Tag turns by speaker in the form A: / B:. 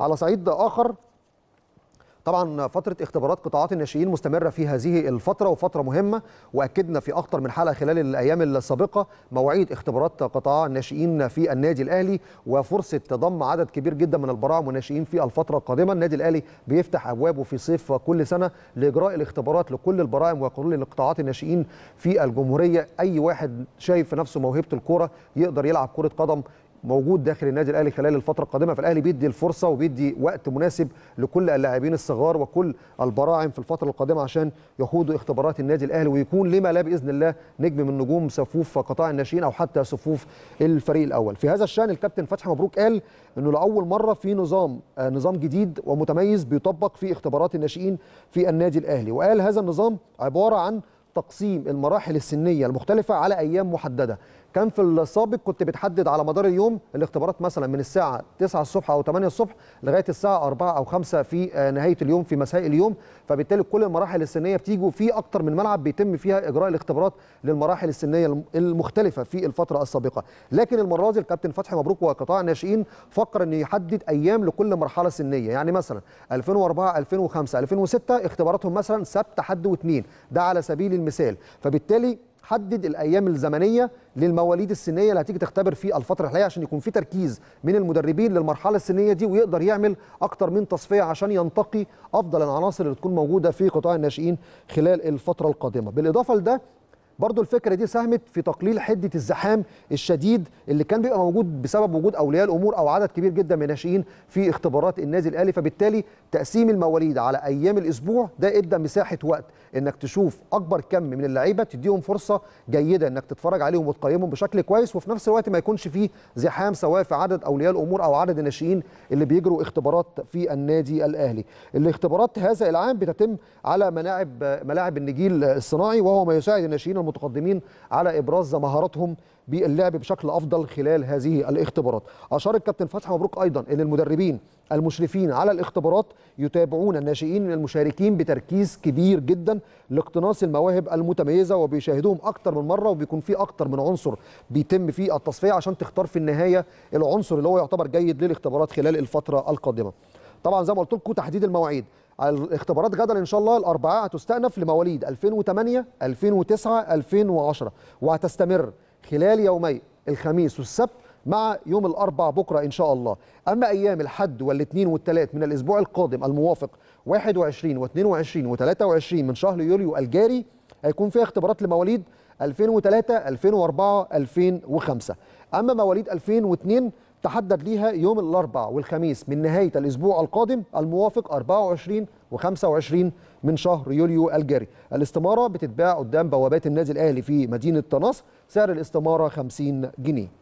A: على صعيد آخر طبعا فترة اختبارات قطاعات الناشئين مستمرة في هذه الفترة وفترة مهمة وأكدنا في أكثر من حلقة خلال الأيام السابقة موعيد اختبارات قطاع الناشئين في النادي الأهلي وفرصة ضم عدد كبير جدا من البراعم والناشئين في الفترة القادمة النادي الأهلي بيفتح أبوابه في صيف كل سنة لإجراء الاختبارات لكل البراعم وكل القطاعات الناشئين في الجمهورية أي واحد شايف في نفسه موهبة الكورة يقدر يلعب كرة قدم موجود داخل النادي الاهلي خلال الفتره القادمه فالاهلي بيدي الفرصه وبيدي وقت مناسب لكل اللاعبين الصغار وكل البراعم في الفتره القادمه عشان يخوضوا اختبارات النادي الاهلي ويكون لما لا باذن الله نجم من نجوم صفوف قطاع الناشئين او حتى صفوف الفريق الاول في هذا الشان الكابتن فتحي مبروك قال انه لاول مره في نظام آه، نظام جديد ومتميز بيطبق في اختبارات الناشئين في النادي الاهلي وقال هذا النظام عباره عن تقسيم المراحل السنيه المختلفه على ايام محدده كان في السابق كنت بتحدد على مدار اليوم الاختبارات مثلا من الساعه 9 الصبح او 8 الصبح لغايه الساعه 4 او 5 في آه، نهايه اليوم في مساء اليوم فبالتالي كل المراحل السنيه بتيجي وفي اكتر من ملعب بيتم فيها اجراء الاختبارات للمراحل السنيه المختلفه في الفتره السابقه لكن المره دي الكابتن فتحي مبروك وقطاع الناشئين فكر انه يحدد ايام لكل مرحله سنيه يعني مثلا 2004 2005 2006 اختباراتهم مثلا سبت حد واثنين ده على سبيل المثال فبالتالي حدد الايام الزمنيه للمواليد السنيه اللي هتيجي تختبر في الفتره الحاليه عشان يكون في تركيز من المدربين للمرحله السنيه دي ويقدر يعمل اكتر من تصفيه عشان ينتقي افضل العناصر اللي تكون موجوده في قطاع الناشئين خلال الفتره القادمه بالاضافه لده برضو الفكره دي ساهمت في تقليل حده الزحام الشديد اللي كان بيبقى موجود بسبب وجود اولياء الامور او عدد كبير جدا من الناشئين في اختبارات النادي الاهلي فبالتالي تقسيم المواليد على ايام الاسبوع ده ادى مساحه وقت انك تشوف اكبر كم من اللعيبه تديهم فرصه جيده انك تتفرج عليهم وتقيمهم بشكل كويس وفي نفس الوقت ما يكونش فيه زحام سواء في عدد اولياء الامور او عدد الناشئين اللي بيجروا اختبارات في النادي الاهلي الاختبارات هذا العام بتتم على ملاعب ملاعب النجيل الصناعي وهو ما يساعد الناشئين متقدمين على ابراز مهاراتهم باللعب بشكل افضل خلال هذه الاختبارات اشار الكابتن فتحي مبروك ايضا ان المدربين المشرفين على الاختبارات يتابعون الناشئين من المشاركين بتركيز كبير جدا لاقتناص المواهب المتميزه وبيشاهدوهم اكتر من مره وبيكون في اكتر من عنصر بيتم فيه التصفيه عشان تختار في النهايه العنصر اللي هو يعتبر جيد للاختبارات خلال الفتره القادمه طبعا زي ما قلت لكم تحديد المواعيد الاختبارات غدا ان شاء الله الاربعاء هتستأنف لمواليد 2008 2009 2010 وهتستمر خلال يومي الخميس والسبت مع يوم الاربعاء بكره ان شاء الله اما ايام الحد والاثنين والثلاث من الاسبوع القادم الموافق 21 و22 و23 من شهر يوليو الجاري هيكون فيها اختبارات لمواليد 2003 2004 2005 اما مواليد 2002 تحدد ليها يوم الأربعاء والخميس من نهاية الأسبوع القادم الموافق 24 و25 من شهر يوليو الجاري الاستمارة بتتباع قدام بوابات النادي الأهلي في مدينة نصر سعر الاستمارة 50 جنيه